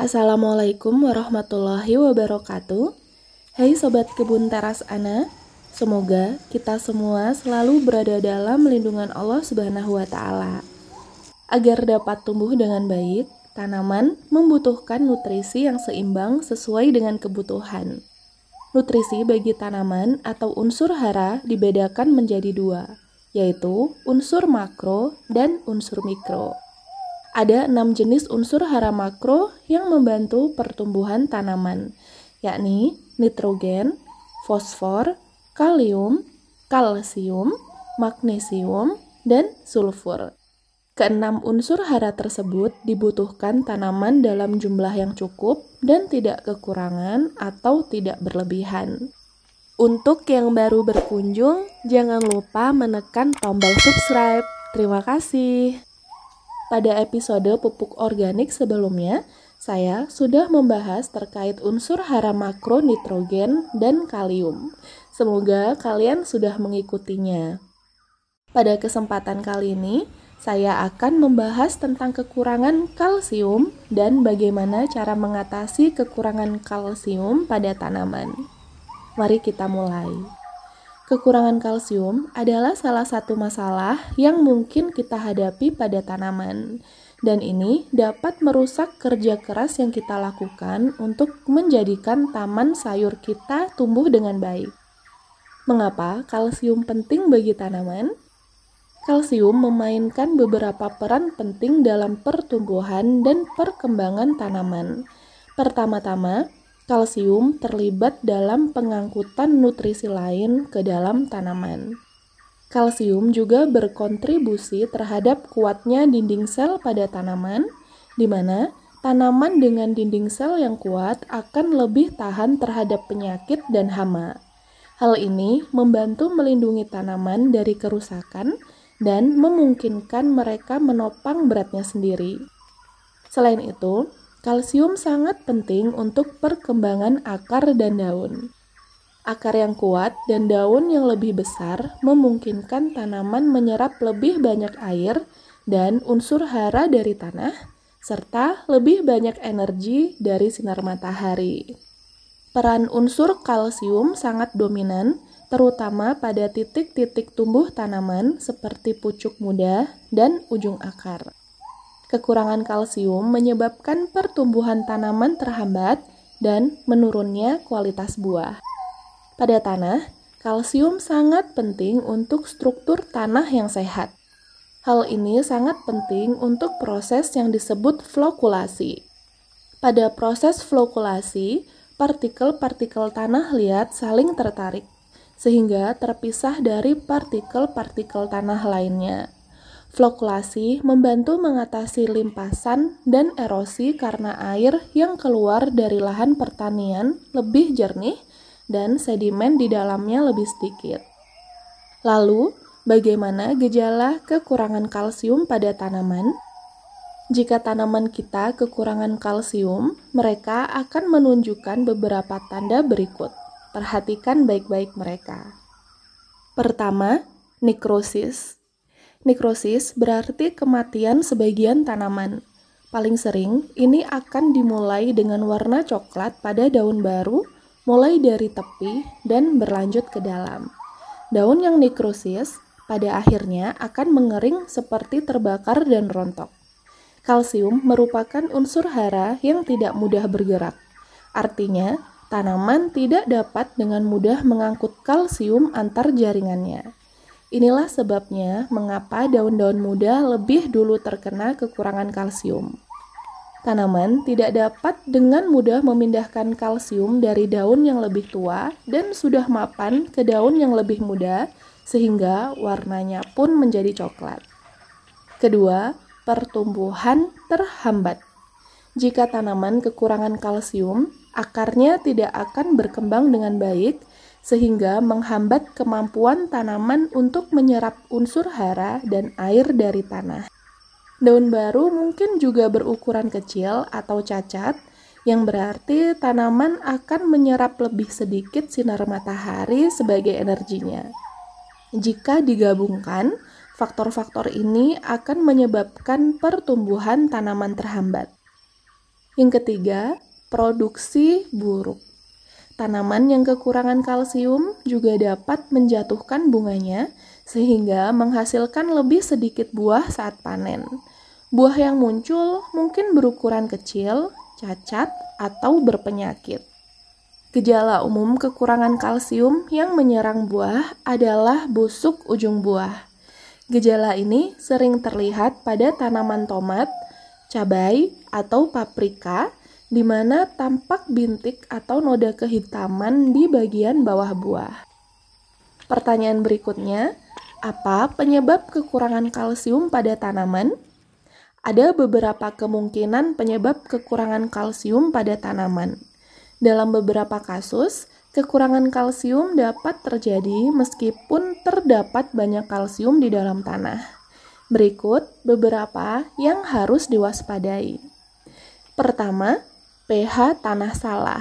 Assalamualaikum warahmatullahi wabarakatuh. Hai sobat kebun teras Ana, semoga kita semua selalu berada dalam lindungan Allah Subhanahu wa taala. Agar dapat tumbuh dengan baik, tanaman membutuhkan nutrisi yang seimbang sesuai dengan kebutuhan. Nutrisi bagi tanaman atau unsur hara dibedakan menjadi dua, yaitu unsur makro dan unsur mikro. Ada enam jenis unsur hara makro yang membantu pertumbuhan tanaman, yakni nitrogen, fosfor, kalium, kalsium, magnesium, dan sulfur. Keenam unsur hara tersebut dibutuhkan tanaman dalam jumlah yang cukup dan tidak kekurangan atau tidak berlebihan. Untuk yang baru berkunjung, jangan lupa menekan tombol subscribe. Terima kasih. Pada episode pupuk organik sebelumnya, saya sudah membahas terkait unsur hara makro nitrogen dan kalium. Semoga kalian sudah mengikutinya. Pada kesempatan kali ini, saya akan membahas tentang kekurangan kalsium dan bagaimana cara mengatasi kekurangan kalsium pada tanaman. Mari kita mulai. Kekurangan kalsium adalah salah satu masalah yang mungkin kita hadapi pada tanaman, dan ini dapat merusak kerja keras yang kita lakukan untuk menjadikan taman sayur kita tumbuh dengan baik. Mengapa kalsium penting bagi tanaman? Kalsium memainkan beberapa peran penting dalam pertumbuhan dan perkembangan tanaman. Pertama-tama, kalsium terlibat dalam pengangkutan nutrisi lain ke dalam tanaman. Kalsium juga berkontribusi terhadap kuatnya dinding sel pada tanaman, di mana tanaman dengan dinding sel yang kuat akan lebih tahan terhadap penyakit dan hama. Hal ini membantu melindungi tanaman dari kerusakan dan memungkinkan mereka menopang beratnya sendiri. Selain itu, Kalsium sangat penting untuk perkembangan akar dan daun. Akar yang kuat dan daun yang lebih besar memungkinkan tanaman menyerap lebih banyak air dan unsur hara dari tanah, serta lebih banyak energi dari sinar matahari. Peran unsur kalsium sangat dominan, terutama pada titik-titik tumbuh tanaman seperti pucuk muda dan ujung akar. Kekurangan kalsium menyebabkan pertumbuhan tanaman terhambat dan menurunnya kualitas buah. Pada tanah, kalsium sangat penting untuk struktur tanah yang sehat. Hal ini sangat penting untuk proses yang disebut flokulasi. Pada proses flokulasi, partikel-partikel tanah liat saling tertarik, sehingga terpisah dari partikel-partikel tanah lainnya. Flokulasi membantu mengatasi limpasan dan erosi karena air yang keluar dari lahan pertanian lebih jernih dan sedimen di dalamnya lebih sedikit. Lalu, bagaimana gejala kekurangan kalsium pada tanaman? Jika tanaman kita kekurangan kalsium, mereka akan menunjukkan beberapa tanda berikut. Perhatikan baik-baik mereka. Pertama, nekrosis Nekrosis berarti kematian sebagian tanaman. Paling sering, ini akan dimulai dengan warna coklat pada daun baru, mulai dari tepi dan berlanjut ke dalam. Daun yang nekrosis pada akhirnya akan mengering seperti terbakar dan rontok. Kalsium merupakan unsur hara yang tidak mudah bergerak. Artinya, tanaman tidak dapat dengan mudah mengangkut kalsium antar jaringannya. Inilah sebabnya mengapa daun-daun muda lebih dulu terkena kekurangan kalsium. Tanaman tidak dapat dengan mudah memindahkan kalsium dari daun yang lebih tua dan sudah mapan ke daun yang lebih muda, sehingga warnanya pun menjadi coklat. Kedua, pertumbuhan terhambat. Jika tanaman kekurangan kalsium, akarnya tidak akan berkembang dengan baik sehingga menghambat kemampuan tanaman untuk menyerap unsur hara dan air dari tanah. Daun baru mungkin juga berukuran kecil atau cacat, yang berarti tanaman akan menyerap lebih sedikit sinar matahari sebagai energinya. Jika digabungkan, faktor-faktor ini akan menyebabkan pertumbuhan tanaman terhambat. Yang ketiga, produksi buruk. Tanaman yang kekurangan kalsium juga dapat menjatuhkan bunganya, sehingga menghasilkan lebih sedikit buah saat panen. Buah yang muncul mungkin berukuran kecil, cacat, atau berpenyakit. Gejala umum kekurangan kalsium yang menyerang buah adalah busuk ujung buah. Gejala ini sering terlihat pada tanaman tomat, cabai, atau paprika di mana tampak bintik atau noda kehitaman di bagian bawah buah. Pertanyaan berikutnya, apa penyebab kekurangan kalsium pada tanaman? Ada beberapa kemungkinan penyebab kekurangan kalsium pada tanaman. Dalam beberapa kasus, kekurangan kalsium dapat terjadi meskipun terdapat banyak kalsium di dalam tanah. Berikut beberapa yang harus diwaspadai. Pertama, pH tanah salah.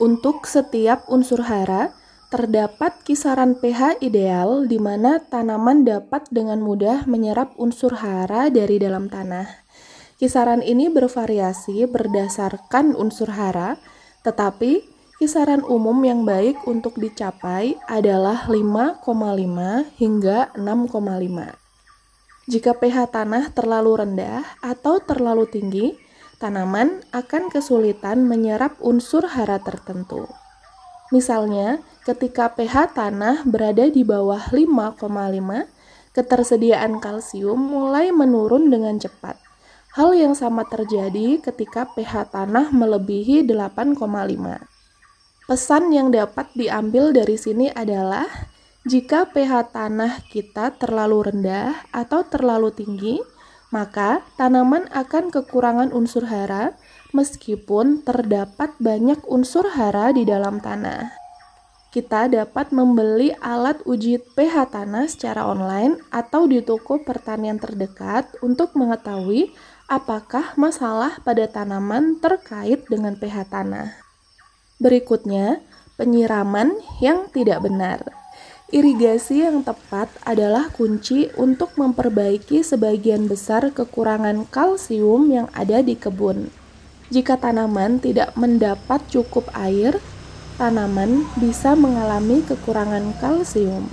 Untuk setiap unsur hara, terdapat kisaran pH ideal di mana tanaman dapat dengan mudah menyerap unsur hara dari dalam tanah. Kisaran ini bervariasi berdasarkan unsur hara, tetapi kisaran umum yang baik untuk dicapai adalah 5,5 hingga 6,5. Jika pH tanah terlalu rendah atau terlalu tinggi, tanaman akan kesulitan menyerap unsur hara tertentu. Misalnya, ketika pH tanah berada di bawah 5,5, ketersediaan kalsium mulai menurun dengan cepat. Hal yang sama terjadi ketika pH tanah melebihi 8,5. Pesan yang dapat diambil dari sini adalah jika pH tanah kita terlalu rendah atau terlalu tinggi, maka tanaman akan kekurangan unsur hara meskipun terdapat banyak unsur hara di dalam tanah. Kita dapat membeli alat uji pH tanah secara online atau di toko pertanian terdekat untuk mengetahui apakah masalah pada tanaman terkait dengan pH tanah. Berikutnya, penyiraman yang tidak benar. Irigasi yang tepat adalah kunci untuk memperbaiki sebagian besar kekurangan kalsium yang ada di kebun. Jika tanaman tidak mendapat cukup air, tanaman bisa mengalami kekurangan kalsium.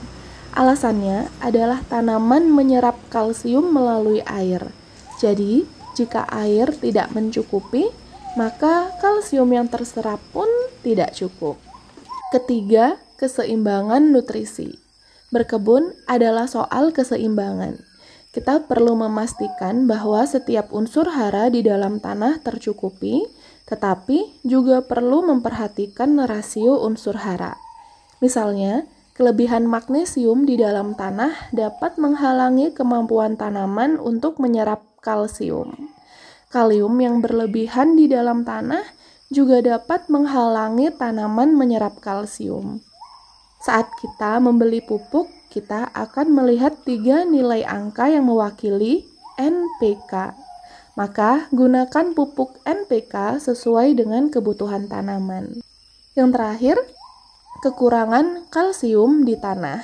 Alasannya adalah tanaman menyerap kalsium melalui air. Jadi, jika air tidak mencukupi, maka kalsium yang terserap pun tidak cukup. Ketiga, keseimbangan nutrisi. Berkebun adalah soal keseimbangan. Kita perlu memastikan bahwa setiap unsur hara di dalam tanah tercukupi, tetapi juga perlu memperhatikan rasio unsur hara. Misalnya, kelebihan magnesium di dalam tanah dapat menghalangi kemampuan tanaman untuk menyerap kalsium. Kalium yang berlebihan di dalam tanah juga dapat menghalangi tanaman menyerap kalsium. Saat kita membeli pupuk, kita akan melihat tiga nilai angka yang mewakili NPK. Maka, gunakan pupuk NPK sesuai dengan kebutuhan tanaman. Yang terakhir, kekurangan kalsium di tanah.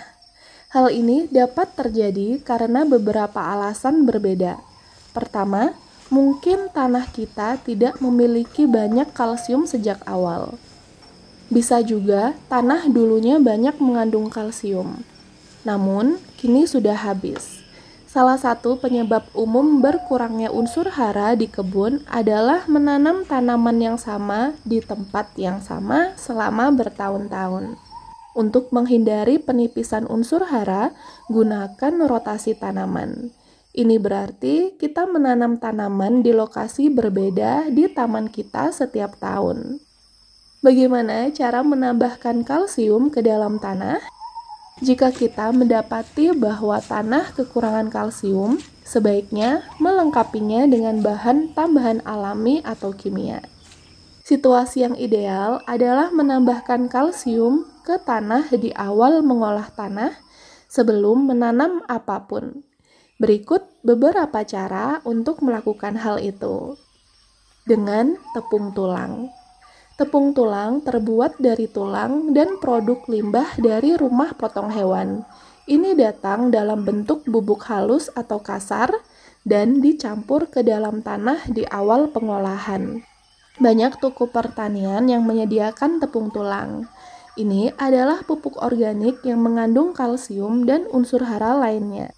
Hal ini dapat terjadi karena beberapa alasan berbeda. Pertama, mungkin tanah kita tidak memiliki banyak kalsium sejak awal. Bisa juga tanah dulunya banyak mengandung kalsium, namun kini sudah habis. Salah satu penyebab umum berkurangnya unsur hara di kebun adalah menanam tanaman yang sama di tempat yang sama selama bertahun-tahun. Untuk menghindari penipisan unsur hara, gunakan rotasi tanaman. Ini berarti kita menanam tanaman di lokasi berbeda di taman kita setiap tahun. Bagaimana cara menambahkan kalsium ke dalam tanah? Jika kita mendapati bahwa tanah kekurangan kalsium, sebaiknya melengkapinya dengan bahan tambahan alami atau kimia. Situasi yang ideal adalah menambahkan kalsium ke tanah di awal mengolah tanah sebelum menanam apapun. Berikut beberapa cara untuk melakukan hal itu. Dengan tepung tulang. Tepung tulang terbuat dari tulang dan produk limbah dari rumah potong hewan. Ini datang dalam bentuk bubuk halus atau kasar dan dicampur ke dalam tanah di awal pengolahan. Banyak toko pertanian yang menyediakan tepung tulang. Ini adalah pupuk organik yang mengandung kalsium dan unsur hara lainnya.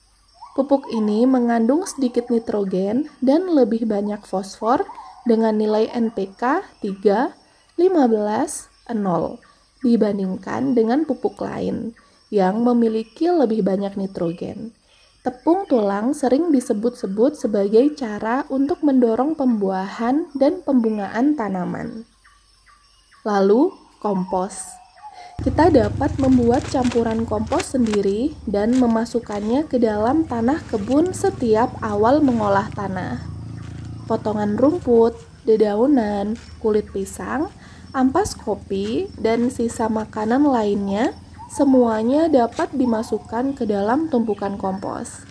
Pupuk ini mengandung sedikit nitrogen dan lebih banyak fosfor dengan nilai NPK 3 15 0 dibandingkan dengan pupuk lain yang memiliki lebih banyak nitrogen. Tepung tulang sering disebut-sebut sebagai cara untuk mendorong pembuahan dan pembungaan tanaman. Lalu, kompos. Kita dapat membuat campuran kompos sendiri dan memasukkannya ke dalam tanah kebun setiap awal mengolah tanah. Potongan rumput, dedaunan, kulit pisang, ampas kopi, dan sisa makanan lainnya semuanya dapat dimasukkan ke dalam tumpukan kompos.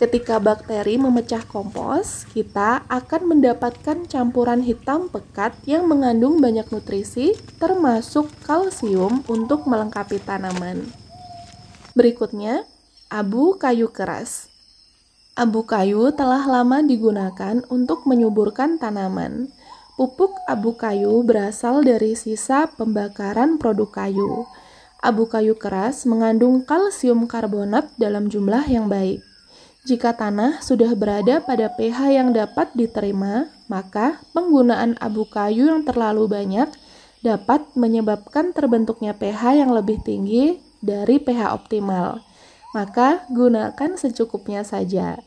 Ketika bakteri memecah kompos, kita akan mendapatkan campuran hitam pekat yang mengandung banyak nutrisi, termasuk kalsium, untuk melengkapi tanaman. Berikutnya, abu kayu keras. Abu kayu telah lama digunakan untuk menyuburkan tanaman. Pupuk abu kayu berasal dari sisa pembakaran produk kayu. Abu kayu keras mengandung kalsium karbonat dalam jumlah yang baik. Jika tanah sudah berada pada pH yang dapat diterima, maka penggunaan abu kayu yang terlalu banyak dapat menyebabkan terbentuknya pH yang lebih tinggi dari pH optimal. Maka gunakan secukupnya saja.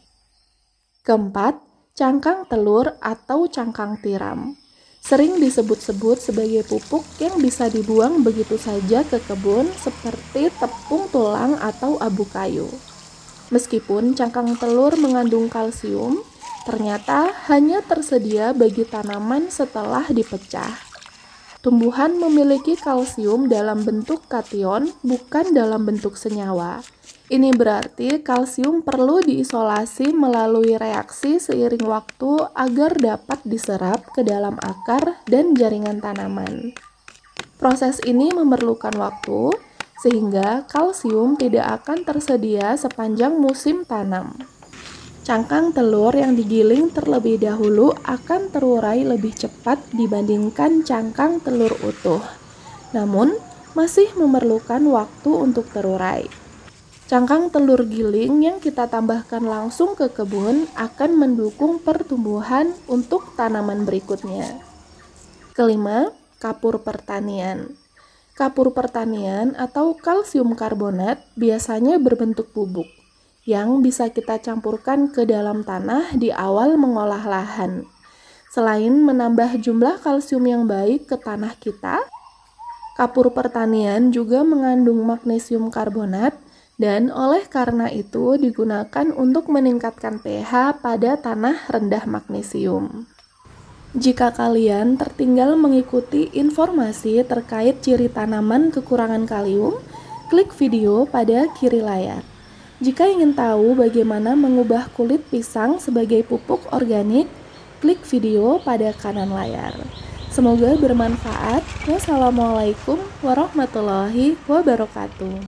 Keempat, cangkang telur atau cangkang tiram sering disebut-sebut sebagai pupuk yang bisa dibuang begitu saja ke kebun seperti tepung tulang atau abu kayu. Meskipun cangkang telur mengandung kalsium, ternyata hanya tersedia bagi tanaman setelah dipecah. Tumbuhan memiliki kalsium dalam bentuk kation, bukan dalam bentuk senyawa. Ini berarti kalsium perlu diisolasi melalui reaksi seiring waktu agar dapat diserap ke dalam akar dan jaringan tanaman. Proses ini memerlukan waktu, sehingga kalsium tidak akan tersedia sepanjang musim tanam. Cangkang telur yang digiling terlebih dahulu akan terurai lebih cepat dibandingkan cangkang telur utuh, namun masih memerlukan waktu untuk terurai. Cangkang telur giling yang kita tambahkan langsung ke kebun akan mendukung pertumbuhan untuk tanaman berikutnya. Kelima, kapur pertanian. Kapur pertanian atau kalsium karbonat biasanya berbentuk bubuk yang bisa kita campurkan ke dalam tanah di awal mengolah lahan. Selain menambah jumlah kalsium yang baik ke tanah kita, kapur pertanian juga mengandung magnesium karbonat dan oleh karena itu digunakan untuk meningkatkan pH pada tanah rendah magnesium. Jika kalian tertinggal mengikuti informasi terkait ciri tanaman kekurangan kalium, klik video pada kiri layar. Jika ingin tahu bagaimana mengubah kulit pisang sebagai pupuk organik, klik video pada kanan layar. Semoga bermanfaat. Wassalamualaikum warahmatullahi wabarakatuh.